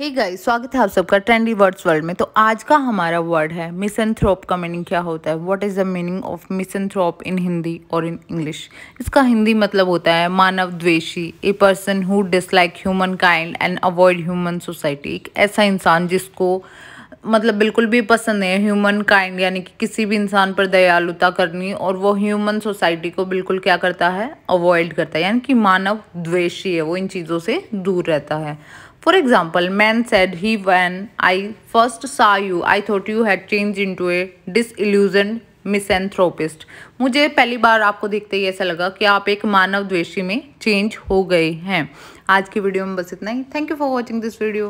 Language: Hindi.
हे hey गाइस स्वागत है आप सबका ट्रेंडी वर्ड्स वर्ल्ड में तो आज का हमारा वर्ड है मिसेंथ्रोप का मीनिंग क्या होता है what is the meaning of misanthrope in Hindi और इन इंग्लिश इसका हिंदी मतलब होता है मानव द्वेषी a person who dislike humankind and avoid human society एक ऐसा इंसान जिसको मतलब बिल्कुल भी पसंद है ह्यूमन काइंड यानी कि किसी भी इंसान पर दयालुता करनी और वो ह्यूमन सोसाइटी को बिल्कुल क्या करता है अवॉइड करता है यानी कि मानव द्वेषी है वो इन चीज़ों से दूर रहता है for example man said he when I first saw you I thought you had change into a delusion miss misanthropist मुझे पहली बार आपको देखते ही ऐसा लगा कि आप एक मानव द्वेषी में चेंज हो गए हैं आज की वीडियो में बस इतना ही thank you for watching this video